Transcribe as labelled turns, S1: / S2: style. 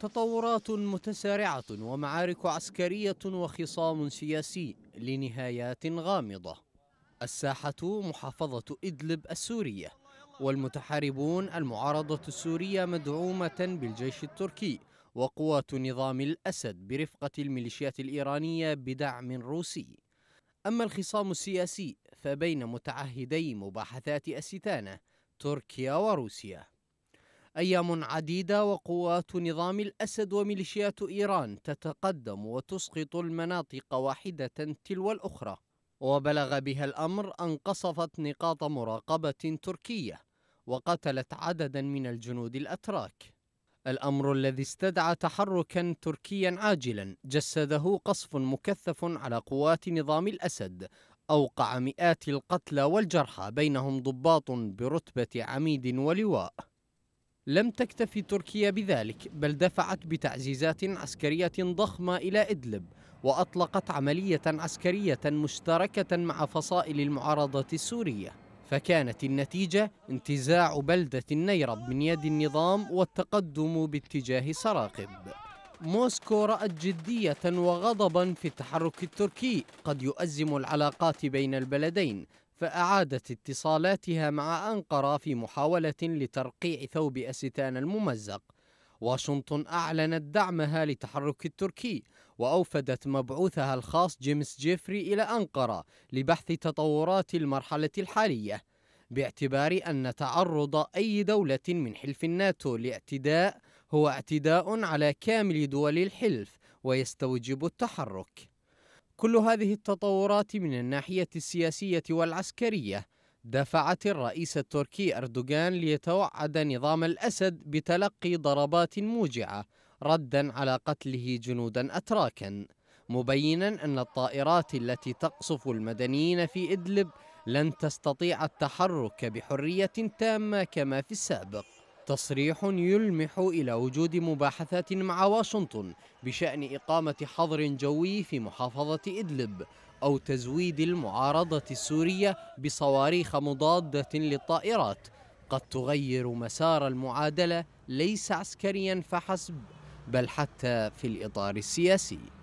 S1: تطورات متسارعة ومعارك عسكرية وخصام سياسي لنهايات غامضة الساحة محافظة إدلب السورية والمتحاربون المعارضة السورية مدعومة بالجيش التركي وقوات نظام الأسد برفقة الميليشيات الإيرانية بدعم روسي أما الخصام السياسي فبين متعهدي مباحثات أستانة تركيا وروسيا أيام عديدة وقوات نظام الأسد وميليشيات إيران تتقدم وتسقط المناطق واحدة تلو الأخرى وبلغ بها الأمر أن قصفت نقاط مراقبة تركية وقتلت عددا من الجنود الأتراك الأمر الذي استدعى تحركا تركيا عاجلا جسده قصف مكثف على قوات نظام الأسد أوقع مئات القتلى والجرحى بينهم ضباط برتبة عميد ولواء لم تكتفي تركيا بذلك بل دفعت بتعزيزات عسكرية ضخمة إلى إدلب وأطلقت عملية عسكرية مشتركة مع فصائل المعارضة السورية فكانت النتيجة انتزاع بلدة النيرب من يد النظام والتقدم باتجاه سراقب موسكو رأت جدية وغضبا في التحرك التركي قد يؤزم العلاقات بين البلدين فأعادت اتصالاتها مع أنقرة في محاولة لترقيع ثوب أستان الممزق واشنطن أعلنت دعمها للتحرك التركي وأوفدت مبعوثها الخاص جيمس جيفري إلى أنقرة لبحث تطورات المرحلة الحالية باعتبار أن تعرض أي دولة من حلف الناتو لاعتداء هو اعتداء على كامل دول الحلف ويستوجب التحرك كل هذه التطورات من الناحية السياسية والعسكرية دفعت الرئيس التركي أردوغان ليتوعد نظام الأسد بتلقي ضربات موجعة ردا على قتله جنودا أتراكا مبينا أن الطائرات التي تقصف المدنيين في إدلب لن تستطيع التحرك بحرية تامة كما في السابق تصريح يلمح إلى وجود مباحثات مع واشنطن بشأن إقامة حظر جوي في محافظة إدلب أو تزويد المعارضة السورية بصواريخ مضادة للطائرات قد تغير مسار المعادلة ليس عسكريا فحسب بل حتى في الإطار السياسي